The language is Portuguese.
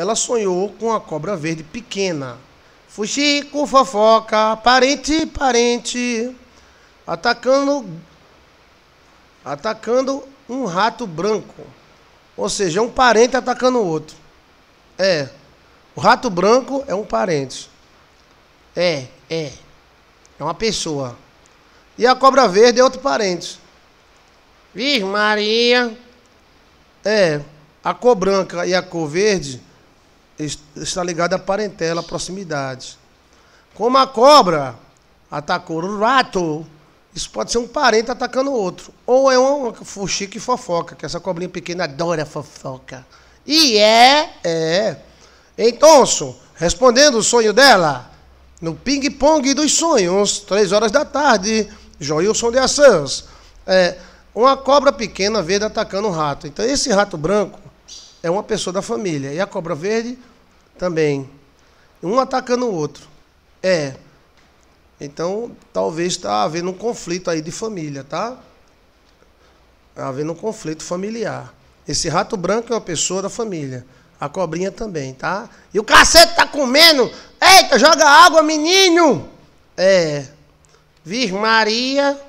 ela sonhou com a cobra verde pequena. fuxico com fofoca, parente, parente, atacando, atacando um rato branco. Ou seja, um parente atacando o outro. É. O rato branco é um parente. É, é. É uma pessoa. E a cobra verde é outro parente. vir Maria. É. A cor branca e a cor verde está ligado à parentela, à proximidade. Como a cobra atacou o rato, isso pode ser um parente atacando o outro. Ou é uma fuxico e fofoca, que essa cobrinha pequena adora fofoca. E é, é. Então, respondendo o sonho dela, no ping-pong dos sonhos, três horas da tarde, Joilson de Assans. É, uma cobra pequena verde atacando um rato. Então, esse rato branco é uma pessoa da família. E a cobra verde também. Um atacando o outro. É. Então, talvez está havendo um conflito aí de família, tá? Está havendo um conflito familiar. Esse rato branco é uma pessoa da família. A cobrinha também, tá? E o cacete tá comendo! Eita, joga água, menino! É. vir Maria.